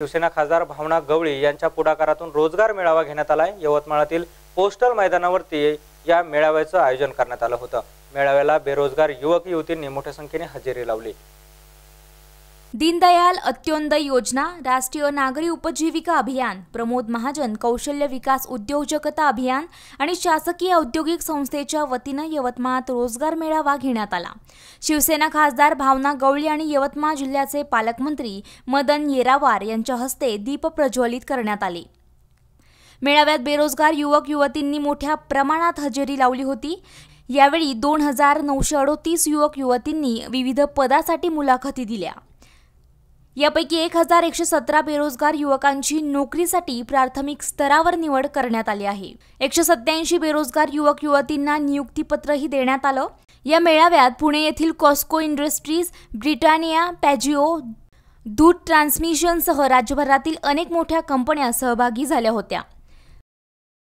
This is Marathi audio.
शिवसेना खासदार भावना गवळी यांच्या पुढाकारातून रोजगार मेळावा घेण्यात आलाय यवतमाळातील पोस्टल मैदानावरती या मेळाव्याचं आयोजन करण्यात आलं होतं मेळाव्याला बेरोजगार युवक युवतींनी मोठ्या संख्येने हजेरी लावली दीनदयाल अत्योंदय योजना राष्ट्रीय नागरी उपजीविका अभियान प्रमोद महाजन कौशल्य विकास उद्योजकता अभियान आणि शासकीय औद्योगिक संस्थेच्या वतीनं यवतमाळात रोजगार मेळावा घेण्यात आला शिवसेना खासदार भावना गवळी आणि यवतमाळ जिल्ह्याचे पालकमंत्री मदन येरावार यांच्या हस्ते दीप प्रज्वलित करण्यात आले मेळाव्यात बेरोजगार युवक युवतींनी मोठ्या प्रमाणात हजेरी लावली होती यावेळी दोन हजार नऊशे अडोतीस युवक युवतींनी विविध पदासाठी मुलाखती दिल्या यापैकी एक हजार एकशे सतरा बेरोजगार युवकांची नोकरीसाठी प्राथमिक स्तरावर निवड करण्यात आली आहे एकशे सत्याऐंशी बेरोजगार युवक युवतींना नियुक्तीपत्रही देण्यात आलं या मेळाव्यात पुणे येथील कॉस्को इंडस्ट्रीज ब्रिटानिया पॅजिओ दूध ट्रान्समिशनसह राज्यभरातील अनेक मोठ्या कंपन्या सहभागी झाल्या होत्या